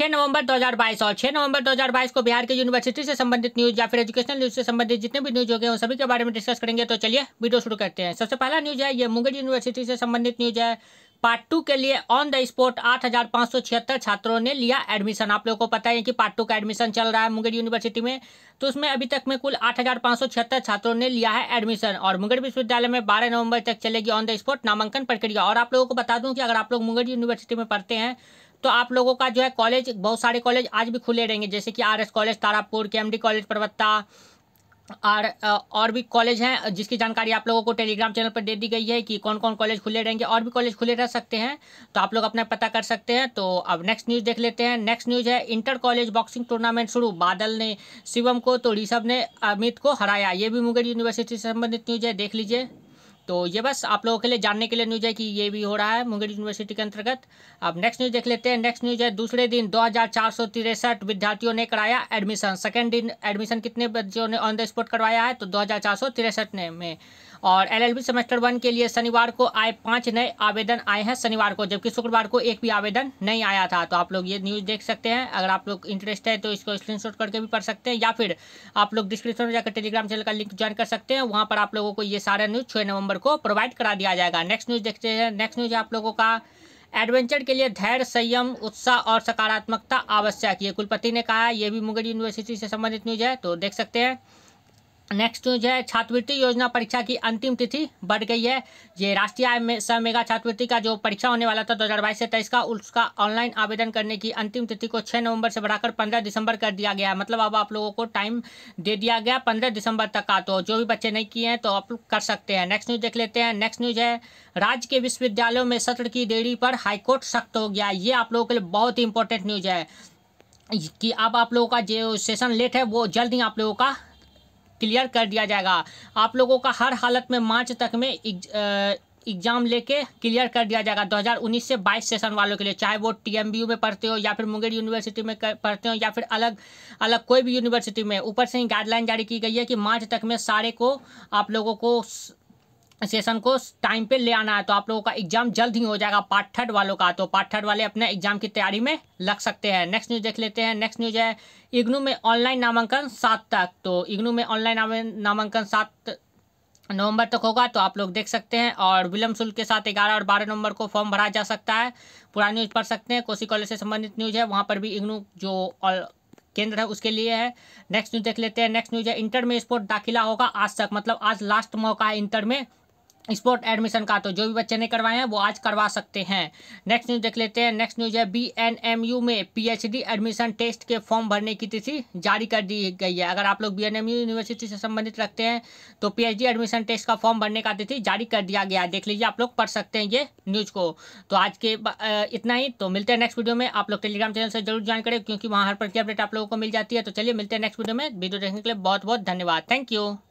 6 नवंबर 2022 और 6 नवंबर 2022 को बिहार के यूनिवर्सिटी से संबंधित न्यूज या फिर एजुकेशन न्यूज से संबंधित जितने भी न्यूज हो गए उन सभी के बारे में डिस्कस करेंगे तो चलिए वीडियो शुरू करते हैं सबसे पहला न्यूज है ये मुंगेर यूनिवर्सिटी से संबंधित न्यूज है पार्ट टू के लिए ऑन द स्पॉट आठ हजार पांच सौ छिहत्तर छात्रों ने लिया एडमिशन आप लोगों को पता है कि पार्ट टू का एडमिशन चल रहा है मुंगेर यूनिवर्सिटी में तो उसमें अभी तक में कुल आठ हजार पांच सौ छिहत्तर छात्रों ने लिया है एडमिशन और मुंगेर विश्वविद्यालय में बारह नवंबर तक चलेगी ऑन द स्पॉट नामांकन प्रक्रिया और आप लोगों को बता दूं कि अगर आप लोग मुंगेर यूनिवर्सिटी में पढ़ते हैं तो आप लोगों का जो है कॉलेज बहुत सारे कॉलेज आज भी खुले रहेंगे जैसे कि आर कॉलेज तारापुर के कॉलेज प्रवत्ता और और भी कॉलेज हैं जिसकी जानकारी आप लोगों को टेलीग्राम चैनल पर दे दी गई है कि कौन कौन कॉलेज खुले रहेंगे और भी कॉलेज खुले रह सकते हैं तो आप लोग अपना पता कर सकते हैं तो अब नेक्स्ट न्यूज़ देख लेते हैं नेक्स्ट न्यूज़ है इंटर कॉलेज बॉक्सिंग टूर्नामेंट शुरू बादल ने शिवम को तो ऋषभ ने अमित को हराया ये भी मुंगेर यूनिवर्सिटी से संबंधित न्यूज़ है देख लीजिए तो ये बस आप लोगों के लिए जानने के लिए न्यूज़ है कि ये भी हो रहा है मुंगेर यूनिवर्सिटी के अंतर्गत अब नेक्स्ट न्यूज़ देख लेते हैं नेक्स्ट न्यूज़ है दूसरे दिन दो विद्यार्थियों ने कराया एडमिशन सेकेंड दिन एडमिशन कितने बच्चों ने ऑन द स्पॉट करवाया है तो दो ने में और एलएलबी सेमेस्टर वन के लिए शनिवार को आए पाँच नए आवेदन आए हैं शनिवार को जबकि शुक्रवार को एक भी आवेदन नहीं आया था तो आप लोग ये न्यूज़ देख सकते हैं अगर आप लोग इंटरेस्ट है तो इसको स्क्रीनशॉट करके भी पढ़ सकते हैं या फिर आप लोग डिस्क्रिप्शन में जाकर टेलीग्राम चैनल का लिंक ज्वाइन कर सकते हैं वहाँ पर आप लोगों को ये सारा न्यूज़ छः नवंबर नंबर को प्रोवाइड करा दिया जाएगा नेक्स्ट न्यूज़ देखते हैं नेक्स्ट न्यूज़ आप लोगों का एडवेंचर के लिए धैर्य संयम उत्साह और सकारात्मकता आवश्यक ये कुलपति ने कहा ये भी मुंगेर यूनिवर्सिटी से संबंधित न्यूज़ है तो देख सकते हैं नेक्स्ट जो है छात्रवृत्ति योजना परीक्षा की अंतिम तिथि बढ़ गई है ये राष्ट्रीय आय समेगा छात्रवृत्ति का जो परीक्षा होने वाला था दो हज़ार बाईस से तेईस का उसका ऑनलाइन आवेदन करने की अंतिम तिथि को 6 नवंबर से बढ़ाकर 15 दिसंबर कर दिया गया मतलब अब आप लोगों को टाइम दे दिया गया 15 दिसंबर तक का तो जो भी बच्चे नहीं किए हैं तो आप लोग कर सकते हैं नेक्स्ट न्यूज़ देख लेते हैं नेक्स्ट न्यूज़ है राज्य के विश्वविद्यालयों में सत्र की देरी पर हाईकोर्ट सख्त हो गया ये आप लोगों के लिए बहुत ही इंपॉर्टेंट न्यूज़ है कि अब आप लोगों का जो सेशन लेट है वो जल्द ही आप लोगों का क्लियर कर दिया जाएगा आप लोगों का हर हालत में मार्च तक में एग्जाम लेके क्लियर कर दिया जाएगा 2019 से 22 सेशन वालों के लिए चाहे वो टीएमबीयू में पढ़ते हो या फिर मुंगेर यूनिवर्सिटी में पढ़ते हो या फिर अलग अलग कोई भी यूनिवर्सिटी में ऊपर से ही गाइडलाइन जारी की गई है कि मार्च तक में सारे को आप लोगों को सेशन को टाइम पे ले आना है तो आप लोगों का एग्जाम जल्द ही हो जाएगा पार्ट थर्ड वालों का तो पार्ट थर्ड वाले अपने एग्जाम की तैयारी में लग सकते हैं नेक्स्ट न्यूज देख लेते हैं नेक्स्ट न्यूज है इग्नू में ऑनलाइन नामांकन सात तक तो इग्नू में ऑनलाइन नामांकन सात नवंबर तक होगा तो आप लोग देख सकते हैं और विलम शुल्क के साथ ग्यारह और बारह नवंबर को फॉर्म भरा जा सकता है पुरानी न्यूज़ पढ़ सकते हैं कोसी कॉलेज से संबंधित न्यूज़ है वहाँ पर भी इग्नू जो केंद्र है उसके लिए है नेक्स्ट न्यूज़ देख लेते हैं नेक्स्ट न्यूज़ है इंटर में स्पोर्ट दाखिला होगा आज तक मतलब आज लास्ट मौका है इंटर में स्पोर्ट एडमिशन का तो जो भी बच्चे ने करवाए हैं वो आज करवा सकते हैं नेक्स्ट न्यूज देख लेते हैं नेक्स्ट न्यूज है बीएनएमयू में पीएचडी एडमिशन टेस्ट के फॉर्म भरने की तिथि जारी कर दी गई है अगर आप लोग बीएनएमयू यूनिवर्सिटी से संबंधित रखते हैं तो पीएचडी एडमिशन टेस्ट का फॉर्म भरने का तिथि जारी कर दिया गया है देख लीजिए आप लोग पढ़ सकते हैं ये न्यूज़ को तो आज के इतना ही तो मिलते हैं नेक्स्ट वीडियो में आप लोग टेलीग्राम चैनल से जरूर ज्वाइन करें क्योंकि वहाँ हर प्रति अपडेट आप लोगों को मिल जाती है तो चलिए मिलते हैं नेक्स्ट वीडियो में वीडियो देखने के लिए बहुत बहुत धन्यवाद थैंक यू